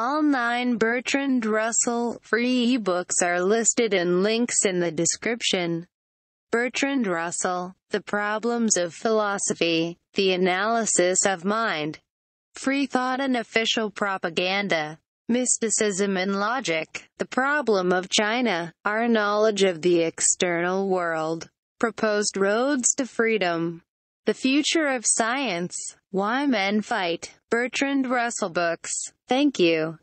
All nine Bertrand Russell free ebooks are listed in links in the description. Bertrand Russell, The Problems of Philosophy, The Analysis of Mind, Free Thought and Official Propaganda, Mysticism and Logic, The Problem of China, Our Knowledge of the External World, Proposed Roads to Freedom, The Future of Science, Why Men Fight, Bertrand Russell Books. Thank you.